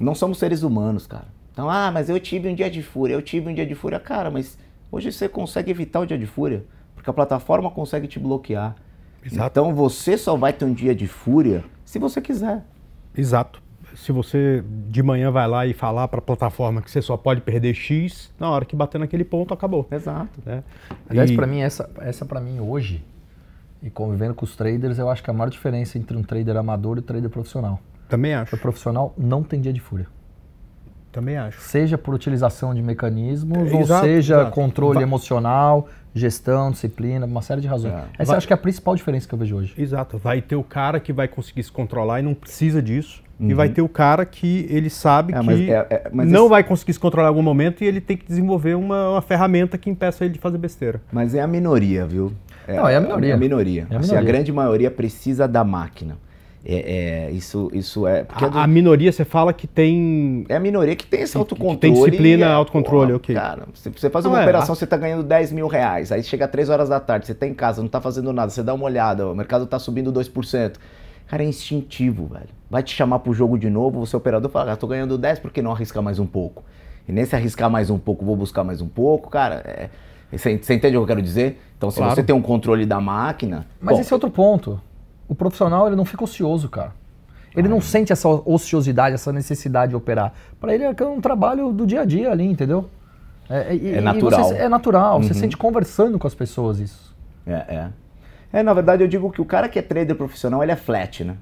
Não somos seres humanos, cara. Então, ah, mas eu tive um dia de fúria, eu tive um dia de fúria. Cara, mas hoje você consegue evitar o dia de fúria, porque a plataforma consegue te bloquear. Exato. Então você só vai ter um dia de fúria se você quiser. Exato. Se você de manhã vai lá e falar para a plataforma que você só pode perder X, na hora que bater naquele ponto, acabou. Exato. né? Aliás, e... para mim, essa, essa para mim hoje, e convivendo com os traders, eu acho que a maior diferença entre um trader amador e um trader profissional. Também acho. O profissional não tem dia de fúria. Também acho. Seja por utilização de mecanismos, é, ou exato, seja exato. controle emocional, gestão, disciplina, uma série de razões. É. Essa vai. acho que é a principal diferença que eu vejo hoje. Exato. Vai ter o cara que vai conseguir se controlar e não precisa disso. Uhum. E vai ter o cara que ele sabe é, que mas, é, é, mas não esse... vai conseguir se controlar em algum momento e ele tem que desenvolver uma, uma ferramenta que impeça ele de fazer besteira. Mas é a minoria, viu? É, não, é a minoria. É a minoria. É a, minoria. Assim, a grande maioria precisa da máquina. É, é, isso, isso é. A, é do... a, minoria, você fala que tem. É a minoria que tem esse autocontrole. tem disciplina, é, autocontrole, pô, ok. Cara, você, você faz uma é, operação, você está ganhando 10 mil reais, aí chega 3 horas da tarde, você está em casa, não está fazendo nada, você dá uma olhada, o mercado está subindo 2%. Cara, é instintivo, velho. Vai te chamar pro jogo de novo, você operador fala, cara, ah, tô ganhando 10, por que não arriscar mais um pouco? E nesse arriscar mais um pouco, vou buscar mais um pouco, cara, é. Você, você entende o que eu quero dizer? Então, se claro. você tem um controle da máquina. Mas bom, esse é outro ponto o profissional ele não fica ocioso, cara. Ele não sente essa ociosidade, essa necessidade de operar. Para ele é, é um trabalho do dia a dia ali, entendeu? É, é, é natural. Você, é natural. Uhum. Você sente conversando com as pessoas isso. É, é. É, na verdade, eu digo que o cara que é trader profissional, ele é flat, né?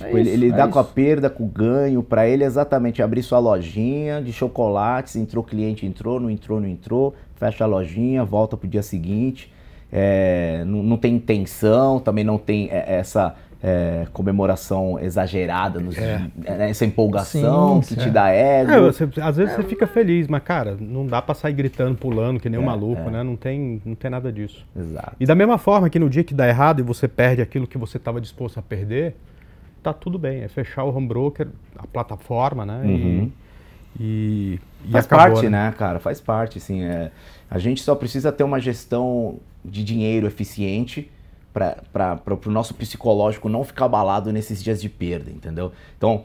É tipo, é isso, ele, ele é dá isso. com a perda, com o ganho, para ele exatamente abrir sua lojinha de chocolates, entrou cliente, entrou, não entrou, não entrou, fecha a lojinha, volta pro dia seguinte é, não, não, tem intenção também não tem é, essa é, comemoração exagerada, nos, é. Né, essa empolgação Sim, que te dá é, ego. É, você, às vezes você fica feliz, mas cara, não dá pra sair gritando, pulando, que nem um maluco, né? Não tem, não tem nada disso. Exato. E da mesma forma que no dia que dá errado e você perde aquilo que você estava disposto a perder, tá tudo bem. É fechar o home broker, a plataforma, né? Uhum. E, e, e faz acabou, parte, né? né? cara? Faz parte, assim. É, a gente só precisa ter uma gestão de dinheiro eficiente para o nosso psicológico não ficar abalado nesses dias de perda, entendeu? Então,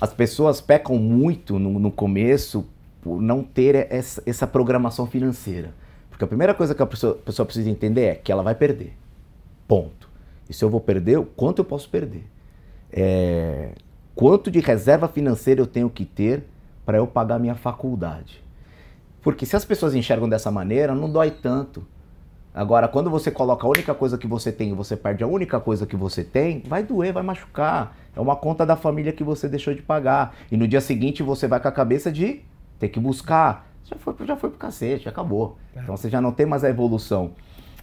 as pessoas pecam muito no, no começo por não ter essa, essa, programação financeira. Porque a primeira coisa que a pessoa, a pessoa precisa entender é que ela vai perder. Ponto. E se eu vou perder, quanto eu posso perder? É, quanto de reserva financeira eu tenho que ter para eu pagar minha faculdade. Porque se as pessoas enxergam dessa maneira, não dói tanto. Agora, quando você coloca a única coisa que você tem e você perde a única coisa que você tem, vai doer, vai machucar. É uma conta da família que você deixou de pagar. E no dia seguinte você vai com a cabeça de ter que buscar. Já foi, já foi pro cacete, já acabou. É. Então você já não tem mais a evolução.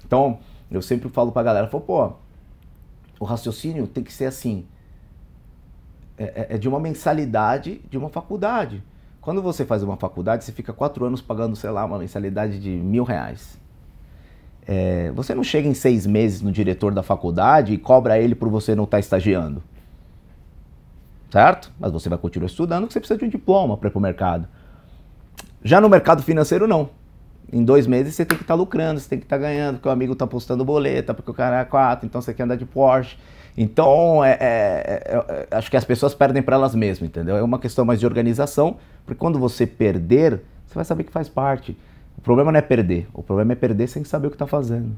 Então, eu sempre falo pra galera, falo, pô, o raciocínio tem que ser assim. É, é, é de uma mensalidade de uma faculdade. Quando você faz uma faculdade, você fica quatro anos pagando, sei lá, uma mensalidade de mil reais. É, você não chega em seis meses no diretor da faculdade e cobra ele por você não estar tá estagiando. Certo? Mas você vai continuar estudando porque você precisa de um diploma para ir para o mercado. Já no mercado financeiro, não em dois meses você tem que estar tá lucrando, você tem que estar tá ganhando, porque o amigo está postando boleta, porque o cara é quatro, então você quer andar de Porsche. Então, é, é, é, acho que as pessoas perdem para elas mesmas, entendeu? É uma questão mais de organização, porque quando você perder, você vai saber que faz parte. O problema não é perder, o problema é perder sem saber o que está fazendo.